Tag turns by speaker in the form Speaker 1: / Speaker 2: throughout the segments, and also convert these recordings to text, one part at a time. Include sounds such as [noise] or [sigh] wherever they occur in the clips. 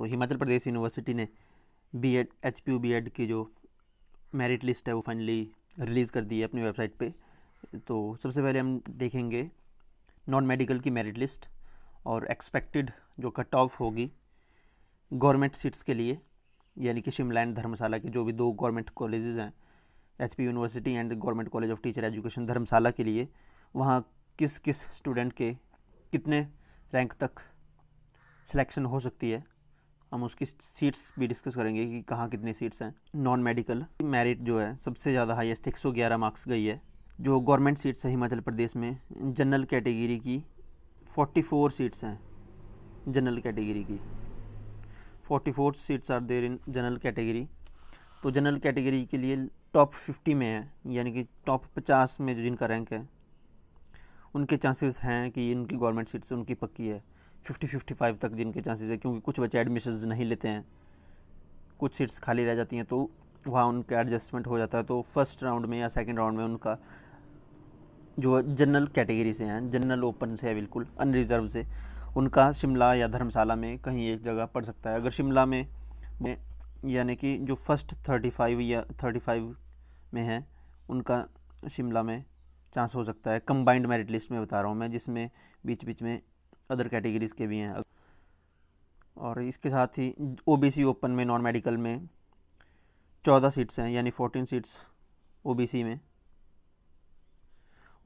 Speaker 1: तो हिमाचल प्रदेश यूनिवर्सिटी ने B Ed H P U B Ed की जो मेरिट लिस्ट है वो फाइनली रिलीज़ कर दी है अपनी वेबसाइट पे तो सबसे पहले हम देखेंगे नॉन मेडिकल की मेरिट लिस्ट और एक्सपेक्टेड जो कट ऑफ होगी गवर्नमेंट सीट्स के लिए यानी कि शिमला एंड धर्मशाला के जो भी दो गवर्नमेंट कॉलेजेस हैं H P university and government college of teacher education Dharamshala के लिए वहाँ किस किस स्टूडेंट के कितने रैंक तक सिलेक्शन हो सकती है हम उसकी सीट्स भी डिस्कस करेंगे कि कहाँ कितनी सीट्स हैं नॉन मेडिकल मेरिट जो है सबसे ज़्यादा हाईएस्ट एक मार्क्स गई है जो गवर्नमेंट सीट्स है हिमाचल प्रदेश में जनरल कैटेगरी की 44 सीट्स हैं जनरल कैटेगरी की 44 seats are there in general category तो जनरल कैटेगरी के लिए टॉप 50 में है यानी कि टॉप 50 में जो जिनका रैंक है उनके चांसेस हैं कि इनकी गवर्नमेंट सीट्स उनकी पक्की है फिफ्टी फिफ्टी फाइव तक जिनके चांसेस है क्योंकि कुछ बच्चे एडमिशन नहीं लेते हैं कुछ सीट्स खाली रह जाती हैं तो वहाँ उनका एडजस्टमेंट हो जाता है तो फर्स्ट राउंड में या सेकेंड राउंड में उनका जो जनरल कैटेगरी से हैं जनरल ओपन से है बिल्कुल अनरिजर्व से उनका शिमला या धर्मशाला में कहीं एक जगह पड़ सकता है अगर शिमला में यानी कि जो फर्स्ट थर्टी फाइव या थर्टी फाइव में है उनका शिमला में चांस हो सकता है कंबाइंड मेरिट लिस्ट में बता रहा हूँ मैं जिसमें बीच बीच में अदर कैटेगरीज़ के भी हैं और इसके साथ ही ओबीसी ओपन में नॉन मेडिकल में चौदह सीट्स हैं यानी फोर्टीन सीट्स ओबीसी में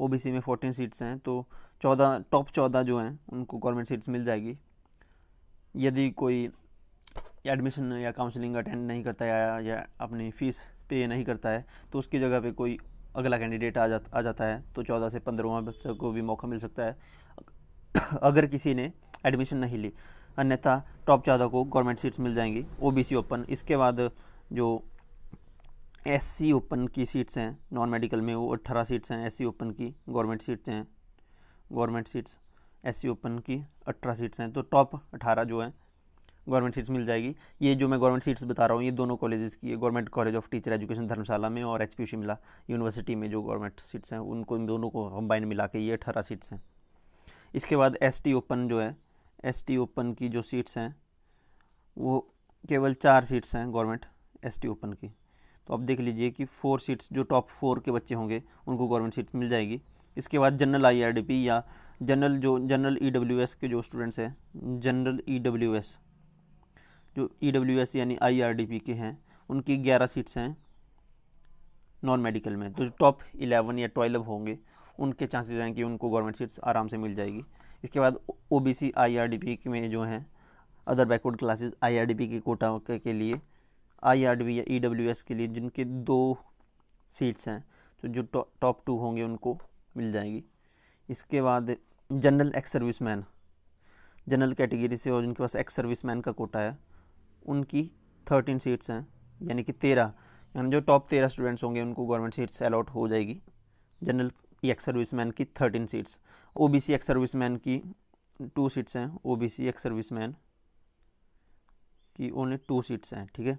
Speaker 1: ओबीसी में फोर्टीन सीट्स हैं तो चौदह टॉप चौदह जो हैं उनको गवर्नमेंट सीट्स मिल जाएगी यदि कोई एडमिशन या काउंसलिंग अटेंड नहीं करता या, या अपनी फ़ीस पे नहीं करता है तो उसकी जगह पे कोई अगला कैंडिडेट आ जा आ जाता है तो चौदह से पंद्रहवा बच्चों को भी मौका मिल सकता है [coughs] अगर किसी ने एडमिशन नहीं ली अन्यथा टॉप चौदह को गवर्नमेंट सीट्स मिल जाएंगी ओबीसी ओपन इसके बाद जो एससी ओपन की सीट्स हैं नॉन मेडिकल में वो अट्ठारह सीट्स हैं एससी ओपन की गवर्नमेंट सीट्स हैं गवर्नमेंट सीट्स एससी ओपन की अठारह सीट्स हैं तो टॉप अट्ठारह जो हैं गवर्नमेंट सीट्स मिल जाएगी ये जो मैं गवर्नमेंट सीट्स बता रहा हूँ ये दोनों कॉलेजेस की government college of teacher education Dharamshala में और एच शिमला यूनिवर्सिटी में जो गवर्नमेंट सीट्स हैं उनको इन दोनों को कंबाइन मिला के ये अठारह सीट्स हैं इसके बाद एस टी ओपन जो है एस टी ओपन की जो सीट्स हैं वो केवल चार सीट्स हैं गवर्नमेंट एस टी ओपन की तो आप देख लीजिए कि फोर सीट्स जो टॉप फोर के बच्चे होंगे उनको गवर्नमेंट सीट मिल जाएगी इसके बाद जनरल आई या जनरल जो जनरल ई e के जो स्टूडेंट्स हैं जनरल ई e जो ई e यानी आई के हैं उनकी ग्यारह सीट्स हैं नॉन मेडिकल में तो टॉप इलेवन या ट्वेल्व होंगे उनके चांसेज़ हैं कि उनको गवर्नमेंट सीट्स आराम से मिल जाएगी इसके बाद O B C I R D P में जो हैं other backward classes I R D P के कोटा के, के लिए आई आर डी पी या ई डब्ल्यू एस के लिए जिनके दो सीट्स हैं तो जो टॉप टू होंगे उनको मिल जाएगी इसके बाद general ex serviceman general category से और जिनके पास एक्स सर्विस मैन का कोटा है उनकी थर्टीन सीट्स हैं यानी कि तेरह यानी जो टॉप तेरह स्टूडेंट्स होंगे उनको गवर्नमेंट सीट्स अलाट हो जाएगी जनरल एक्स e सर्विसमैन की thirteen seats OBC ex serviceman की टू सीट्स हैं ओबीसी एक्स सर्विसमैन की ओनली टू सीट्स हैं ठीक है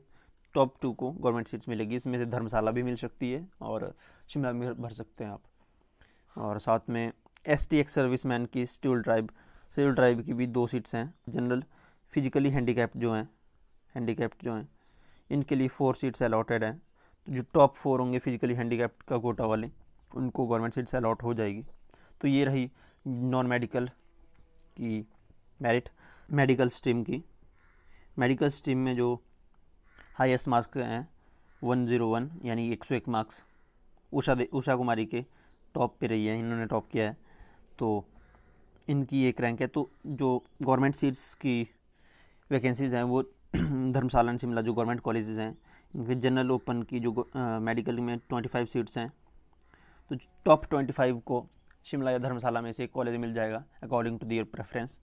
Speaker 1: टॉप टू को गवर्नमेंट सीट्स मिलेगी इसमें से धर्मशाला भी मिल सकती है और शिमला भी भर सकते हैं आप और साथ में S T ex serviceman की स्ट्यूल ड्राइव स्ट्यूल ड्राइव की भी दो सीट्स हैं जनरल फिजिकली कैप्ट जो हैं कैप्ट जो हैं इनके लिए फोर सीट्स अलाटेड हैं तो जो टॉप फोर होंगे फिजिकली हैंडीकैप्ड का कोटा वाले उनको गवर्नमेंट सीट से अलॉट हो जाएगी तो ये रही नॉन मेडिकल की मेरिट मेडिकल स्ट्रीम की मेडिकल स्ट्रीम में जो हाईएस्ट मार्क्स हैं वन ज़ीरो वन यानी एक सौ एक मार्क्स उषा उषा कुमारी के टॉप पे रही है इन्होंने टॉप किया है तो इनकी एक रैंक है तो जो गवर्नमेंट सीट्स की वैकेंसीज़ हैं वो [clears throat] धर्मशाला शिमला जो गवर्नमेंट कॉलेजेस हैं इनके जनरल ओपन की जो मेडिकल में ट्वेंटी फाइव सीट्स हैं तो टॉप ट्वेंटी फाइव को शिमला या धर्मशाला में से कॉलेज मिल जाएगा अकॉर्डिंग टू दियर प्रेफरेंस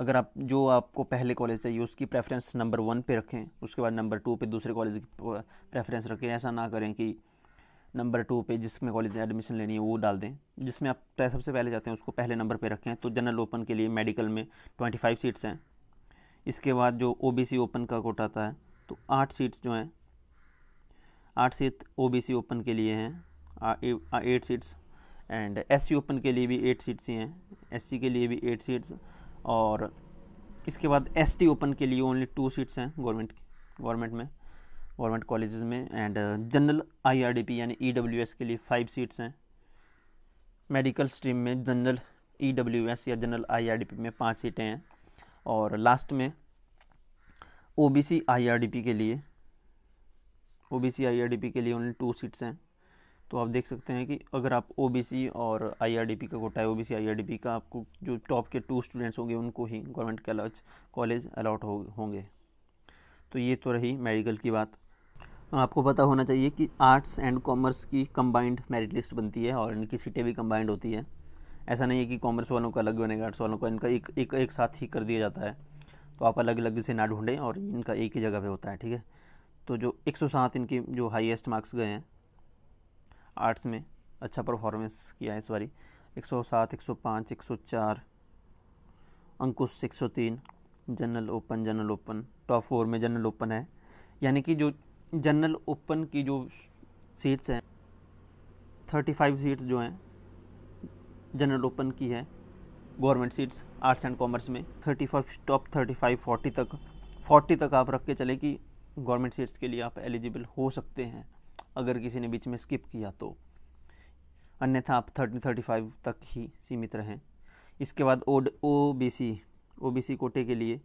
Speaker 1: अगर आप जो आपको पहले कॉलेज चाहिए उसकी प्रेफरेंस नंबर वन पे रखें उसके बाद नंबर टू पे दूसरे कॉलेज की प्रेफरेंस रखें ऐसा ना करें कि नंबर टू पे जिसमें कॉलेज एडमिशन लेनी है वो डाल दें जिसमें आप सबसे पहले जाते हैं उसको पहले नंबर पे रखें तो जनरल ओपन के लिए मेडिकल में ट्वेंटी फाइव सीट्स हैं इसके बाद जो ओ बी सी ओपन का कोटा आता है तो आठ सीट्स जो हैं आठ seat O B C open के लिए हैं eight seats and S C open के लिए भी एट सीट्स ही हैं एस सी के लिए भी एट सीट्स और इसके बाद एस टी ओपन के लिए ओनली टू सीट्स हैं गवर्नमेंट गवर्नमेंट में गवर्नमेंट कॉलेज में and general I R D P यानी ई डब्ल्यू एस के लिए फाइव सीट्स हैं मेडिकल स्ट्रीम में जनरल ई डब्ल्यू एस या general I R D P में पाँच सीटें हैं और लास्ट में O B C I R D P के लिए O B C I R D P के लिए ओनली टू सीट्स हैं तो आप देख सकते हैं कि अगर आप ओ और आई का कोटा है ओ बी का आपको जो टॉप के टू स्टूडेंट्स होंगे उनको ही गवर्नमेंट कॉलेज कॉलेज अलाउट हो होंगे तो ये तो रही मेडिकल की बात आपको पता होना चाहिए कि आर्ट्स एंड कॉमर्स की कंबाइंड मेरिट लिस्ट बनती है और इनकी सीटें भी कंबाइंड होती है ऐसा नहीं है कि कॉमर्स वालों का अलग बनेगा आर्ट्स वालों का इनका एक एक एक साथ ही कर दिया जाता है तो आप अलग अलग से ना ढूंढें और इनका एक ही जगह पे होता है ठीक है तो जो 107 इनकी जो हाईएस्ट मार्क्स गए हैं आर्ट्स में अच्छा परफॉर्मेंस किया है इस बारी 107, 105, 104, Ankush 103, general open general open top four में जनरल ओपन है यानी कि जो जनरल ओपन की जो सीट्स हैं 35 सीट्स जो हैं जनरल ओपन की है government seats arts and commerce में thirty top thirty five forty तक फोर्टी तक आप रख के चले कि गवर्नमेंट सीट्स के लिए आप एलिजिबल हो सकते हैं अगर किसी ने बीच में स्किप किया तो अन्यथा आप थर्टी थर्टी फाइव तक ही सीमित रहें इसके बाद ओड O B C O B C कोटे के लिए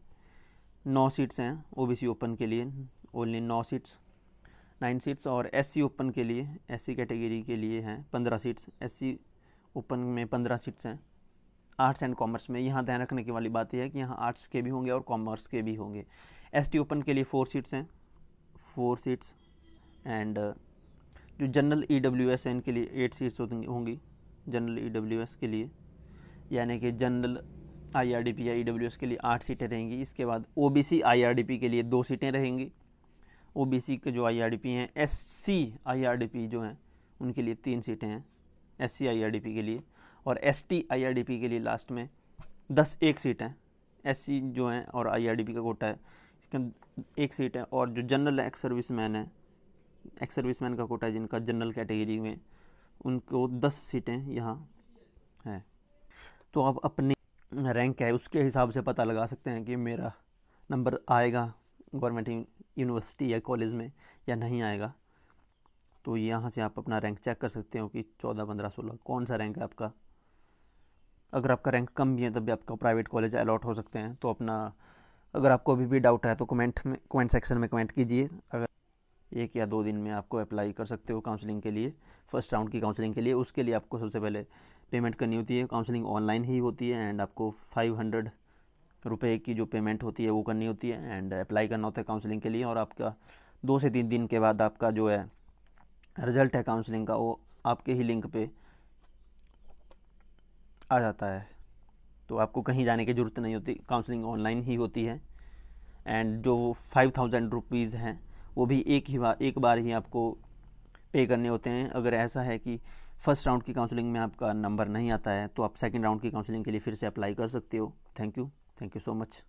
Speaker 1: नौ सीट्स हैं ओ बी सी ओपन के लिए ओनली नौ सीट्स नाइन सीट्स और एस सी ओपन के लिए एस सी कैटेगरी के लिए हैं पंद्रह सीट्स एस सी ओपन में पंद्रह सीट्स हैं आर्ट्स एंड कॉमर्स में यहाँ ध्यान रखने की वाली बात यह है कि यहाँ आर्ट्स के भी होंगे और कॉमर्स के भी होंगे एस टी ओपन के लिए फ़ोर सीट्स हैं फोर सीट्स एंड जो जनरल ई डब्ल्यू एस एन के लिए एट सीट्स होंगी जनरल ई डब्ल्यू एस के लिए यानी कि general I R D P या ई डब्ल्यू एस के लिए आठ सीटें रहेंगी इसके बाद O B C I R D P के लिए दो सीटें रहेंगी ओ बी सी के जो आई आर डी पी हैं S C I R D P जो हैं उनके लिए तीन सीटें हैं S C I R D P के लिए और S T I R D P के लिए लास्ट में दस एक सीट हैं एस सी जो हैं और आई आर डी पी का कोटा है इसके एक सीट है और जो जनरल एक्स सर्विस मैन है एक्स मैन का कोटा जिनका जनरल कैटेगरी में उनको दस सीटें यहाँ हैं तो आप अपनी रैंक है उसके हिसाब से पता लगा सकते हैं कि मेरा नंबर आएगा गवर्नमेंट यूनिवर्सिटी या कॉलेज में या नहीं आएगा तो यहाँ से आप अपना रैंक चेक कर सकते हो कि चौदह पंद्रह सोलह कौन सा रैंक है आपका अगर आपका रैंक कम भी है तब भी आपका प्राइवेट कॉलेज अलॉट हो सकते हैं तो अपना अगर आपको अभी भी डाउट है तो कमेंट में कमेंट सेक्शन में कमेंट कीजिए अगर एक या दो दिन में आपको अप्लाई कर सकते हो काउंसलिंग के लिए फर्स्ट राउंड की काउंसलिंग के लिए उसके लिए आपको सबसे पहले पेमेंट करनी होती है काउंसलिंग ऑनलाइन ही होती है एंड आपको फाइव हंड्रेड रुपये की जो पेमेंट होती है वो करनी होती है एंड अप्लाई करना होता है काउंसलिंग के लिए और आपका दो से तीन दिन के बाद आपका जो है रिज़ल्ट है काउंसलिंग का वो आपके ही लिंक पे आ जाता है तो आपको कहीं जाने की ज़रूरत नहीं होती काउंसलिंग ऑनलाइन ही होती है एंड जो फाइव थाउजेंड रुपीज़ हैं वो भी एक ही बार एक बार ही आपको पे करने होते हैं अगर ऐसा है कि फर्स्ट राउंड की काउंसलिंग में आपका नंबर नहीं आता है तो आप सेकेंड राउंड की काउंसलिंग के लिए फिर से अप्लाई कर सकते हो thank you thank you so much